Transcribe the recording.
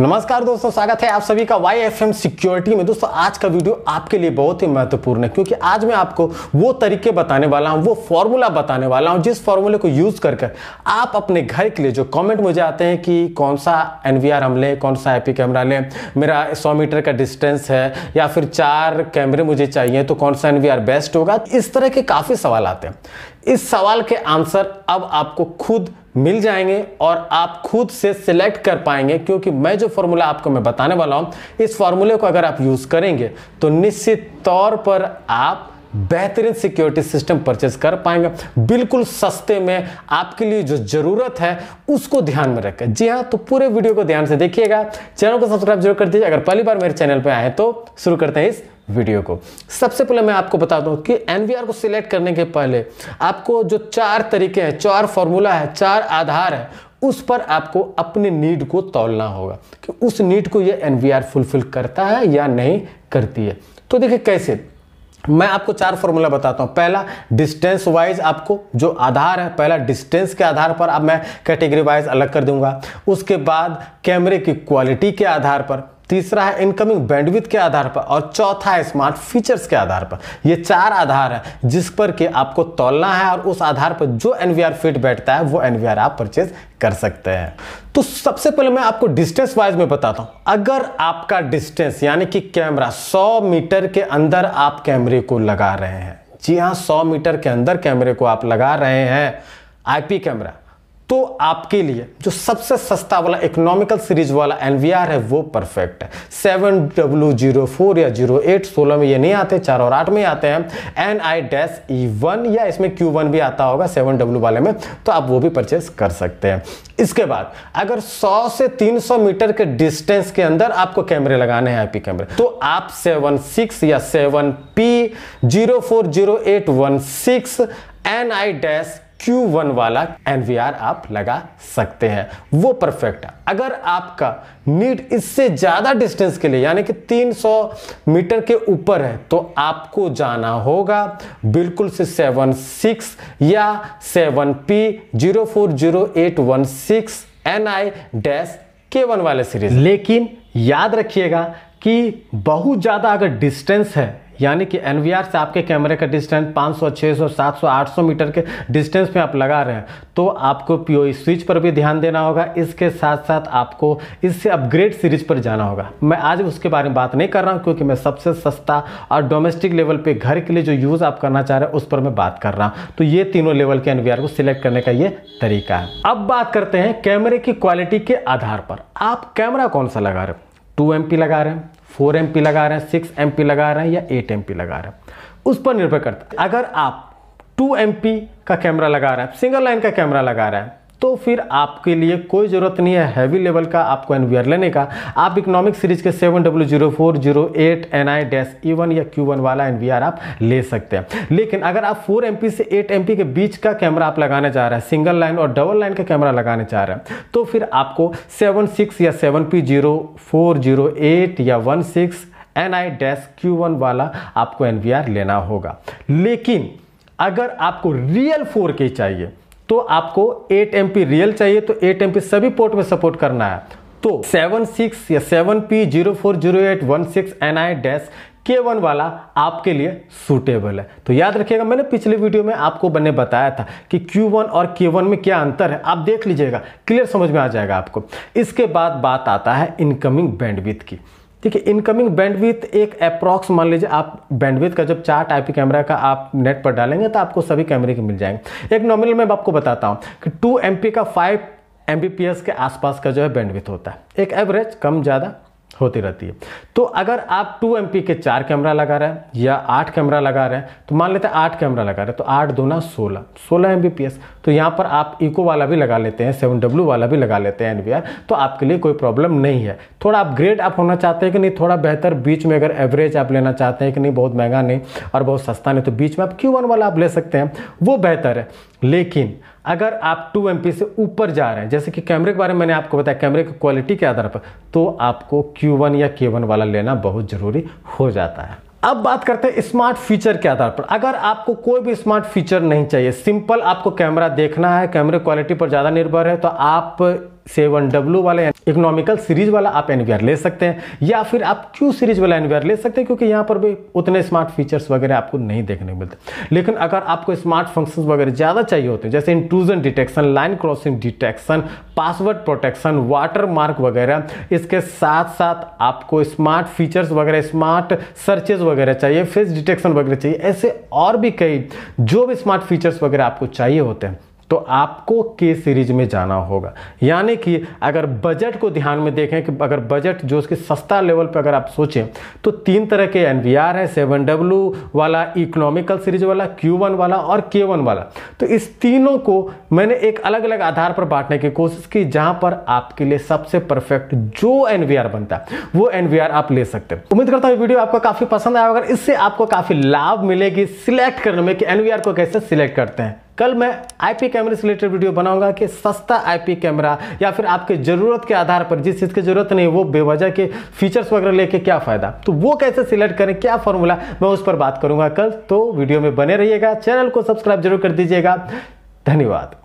नमस्कार दोस्तों स्वागत है आप सभी का वाई एफ एम सिक्योरिटी में दोस्तों आज का वीडियो आपके लिए बहुत ही महत्वपूर्ण है क्योंकि आज मैं आपको वो तरीके बताने वाला हूँ वो फॉर्मूला बताने वाला हूँ जिस फॉर्मूले को यूज़ कर आप अपने घर के लिए जो कमेंट मुझे आते हैं कि कौन सा एन हम लें कौन सा आई कैमरा लें मेरा सौ मीटर का डिस्टेंस है या फिर चार कैमरे मुझे चाहिए तो कौन सा एन बेस्ट होगा इस तरह के काफ़ी सवाल आते हैं इस सवाल के आंसर अब आपको खुद मिल जाएंगे और आप खुद से सिलेक्ट कर पाएंगे क्योंकि मैं जो फॉर्मूला आपको मैं बताने वाला हूँ इस फॉर्मूले को अगर आप यूज़ करेंगे तो निश्चित तौर पर आप बेहतरीन सिक्योरिटी सिस्टम परचेज कर पाएंगे बिल्कुल सस्ते में आपके लिए जो ज़रूरत है उसको ध्यान में रखें जी हाँ तो पूरे वीडियो को ध्यान से देखिएगा चैनल को सब्सक्राइब जरूर कर दीजिए अगर पहली बार मेरे चैनल पर आए तो शुरू करते हैं इस वीडियो को सबसे पहले मैं आपको बता दूं कि एनवीआर को सिलेक्ट करने के पहले आपको जो चार तरीके हैं चार फॉर्मूला है चार आधार है उस पर आपको अपने नीड को तोलना होगा कि उस नीड को ये एनवीआर फुलफिल करता है या नहीं करती है तो देखिए कैसे मैं आपको चार फॉर्मूला बताता हूँ पहला डिस्टेंस वाइज आपको जो आधार है पहला डिस्टेंस के आधार पर अब मैं कैटेगरी वाइज अलग कर दूंगा उसके बाद कैमरे की क्वालिटी के आधार पर तीसरा है इनकमिंग बैंडविथ के आधार पर और चौथा है स्मार्ट फीचर्स के आधार पर ये चार आधार है जिस पर कि आपको तोलना है और उस आधार पर जो एन फिट बैठता है वो एन आप परचेज कर सकते हैं तो सबसे पहले मैं आपको डिस्टेंस वाइज में बताता हूँ अगर आपका डिस्टेंस यानी कि कैमरा 100 मीटर के अंदर आप कैमरे को लगा रहे हैं जी हाँ 100 मीटर के अंदर कैमरे को आप लगा रहे हैं आईपी कैमरा तो आपके लिए जो सबसे सस्ता वाला इकोनॉमिकल सीरीज वाला एन है वो परफेक्ट है सेवन डब्ल्यू जीरो फोर या जीरो एट सोलह में ये नहीं आते चार और आठ में आते हैं N I dash E one या इसमें क्यू वन भी आता होगा सेवन डब्ल्यू oh वाले में तो आप वो भी परचेस कर सकते हैं इसके बाद अगर 100 से 300 मीटर के डिस्टेंस के अंदर आपको कैमरे लगाने हैं आईपी कैमरे तो आप 76 या 7P 04081 N I dash Q1 वाला एन आप लगा सकते हैं वो परफेक्ट अगर आपका नीट इससे ज़्यादा डिस्टेंस के लिए यानी कि 300 मीटर के ऊपर है तो आपको जाना होगा बिल्कुल से 76 या 7P 040816 NI डैश K1 वाले सीरीज लेकिन याद रखिएगा कि बहुत ज़्यादा अगर डिस्टेंस है यानी कि एन से आपके कैमरे का डिस्टेंस 500, 600, 700, 800 मीटर के डिस्टेंस में आप लगा रहे हैं तो आपको पी स्विच पर भी ध्यान देना होगा इसके साथ साथ आपको इससे अपग्रेड सीरीज पर जाना होगा मैं आज उसके बारे में बात नहीं कर रहा हूँ क्योंकि मैं सबसे सस्ता और डोमेस्टिक लेवल पर घर के लिए जो यूज़ आप करना चाह रहे हैं उस पर मैं बात कर रहा हूँ तो ये तीनों लेवल के एन को सिलेक्ट करने का ये तरीका है अब बात करते हैं कैमरे की क्वालिटी के आधार पर आप कैमरा कौन सा लगा रहे हो टू एम लगा रहे हैं फोर एम लगा रहे हैं सिक्स एम लगा रहे हैं या एट एम लगा रहे हैं उस पर निर्भर करता है अगर आप टू एम का कैमरा लगा रहे हैं सिंगल लाइन का कैमरा लगा रहे हैं तो फिर आपके लिए कोई ज़रूरत नहीं है हैवी लेवल का आपको एनवीआर लेने का आप इकोनॉमिक सीरीज के seven W zero four zero eight N I dash E one या क्यू वन वाला एनवीआर आप ले सकते हैं लेकिन अगर आप फोर एम से एट एम के बीच का कैमरा आप लगाने चाह रहे हैं सिंगल लाइन और डबल लाइन का कैमरा लगाने चाह रहे हैं तो फिर आपको सेवन सिक्स या seven P zero four zero eight या one six N I dash Q one वाला आपको एन लेना होगा लेकिन अगर आपको रियल फोर के चाहिए तो आपको 8 एम रियल चाहिए तो 8 एम सभी पोर्ट में सपोर्ट करना है तो 76 या six N NI dash K one वाला आपके लिए सूटेबल है तो याद रखिएगा मैंने पिछले वीडियो में आपको बने बताया था कि Q1 और K1 में क्या अंतर है आप देख लीजिएगा क्लियर समझ में आ जाएगा आपको इसके बाद बात आता है इनकमिंग बैंडविथ की ठीक है इनकमिंग बैंडविथ एक अप्रॉक्स मान लीजिए आप बैंडविथ का जब चार टाइप कैमरा का आप नेट पर डालेंगे तो आपको सभी कैमरे के मिल जाएंगे एक नॉमिनल मैं आपको बताता हूँ कि टू एम का फाइव एम के आसपास का जो है बैंडविथ होता है एक एवरेज कम ज़्यादा होती रहती है तो अगर आप टू एम के चार कैमरा लगा रहे हैं या आठ कैमरा लगा रहे हैं तो मान लेते हैं आठ कैमरा लगा रहे हैं तो आठ दो ना सोलह सोलह एम तो यहाँ पर आप इको वाला भी लगा लेते हैं सेवन डब्ल्यू वाला भी लगा लेते हैं एन तो आपके लिए कोई प्रॉब्लम नहीं है थोड़ा आप ग्रेड आप होना चाहते हैं कि नहीं थोड़ा बेहतर बीच में अगर एवरेज आप लेना चाहते हैं कि नहीं बहुत महंगा नहीं और बहुत सस्ता नहीं तो बीच में आप क्यू वाला आप ले सकते हैं वो बेहतर है लेकिन अगर आप 2 एम से ऊपर जा रहे हैं जैसे कि कैमरे के बारे में मैंने आपको बताया कैमरे की क्वालिटी के आधार पर तो आपको Q1 या K1 वाला लेना बहुत ज़रूरी हो जाता है अब बात करते हैं स्मार्ट फीचर के आधार पर अगर आपको कोई भी स्मार्ट फीचर नहीं चाहिए सिंपल आपको कैमरा देखना है कैमरे क्वालिटी पर ज़्यादा निर्भर है तो आप सेवन डब्ल्यू वाला इकोनॉमिकल सीरीज वाला आप एनवेयर ले सकते हैं या फिर आप क्यू सीरीज वाला एनवेयर ले सकते हैं क्योंकि यहाँ पर भी उतने स्मार्ट फीचर्स वगैरह आपको नहीं देखने को मिलते लेकिन अगर आपको स्मार्ट फंक्शन वगैरह ज़्यादा चाहिए होते हैं जैसे intrusion detection line crossing detection password protection water mark वगैरह इसके साथ साथ आपको स्मार्ट फीचर्स वगैरह स्मार्ट सर्चेज वगैरह चाहिए फेस डिटेक्शन वगैरह चाहिए ऐसे और भी कई जो भी स्मार्ट फीचर्स वगैरह आपको चाहिए होते हैं तो आपको के सीरीज में जाना होगा यानी कि अगर बजट को ध्यान में देखें कि अगर बजट जो उसके सस्ता लेवल पर अगर आप सोचें तो तीन तरह के एन वी आर हैं सेवन वाला इकोनॉमिकल सीरीज वाला क्यू वन वाला और के वन वाला तो इस तीनों को मैंने एक अलग अलग आधार पर बांटने की कोशिश की जहां पर आपके लिए सबसे परफेक्ट जो एन बनता है वो एन आप ले सकते हैं उम्मीद करता हूँ वीडियो आपको काफ़ी पसंद आया अगर इससे आपको काफ़ी लाभ मिलेगी सिलेक्ट करने में कि एन को कैसे सिलेक्ट करते हैं कल मैं आईपी कैमरे से रिलेटेड वीडियो बनाऊंगा कि सस्ता आईपी कैमरा या फिर आपके ज़रूरत के आधार पर जिस चीज़ की ज़रूरत नहीं वो बेवजह के फीचर्स वगैरह लेके क्या फ़ायदा तो वो कैसे सिलेक्ट करें क्या फॉर्मूला मैं उस पर बात करूँगा कल तो वीडियो में बने रहिएगा चैनल को सब्सक्राइब जरूर कर दीजिएगा धन्यवाद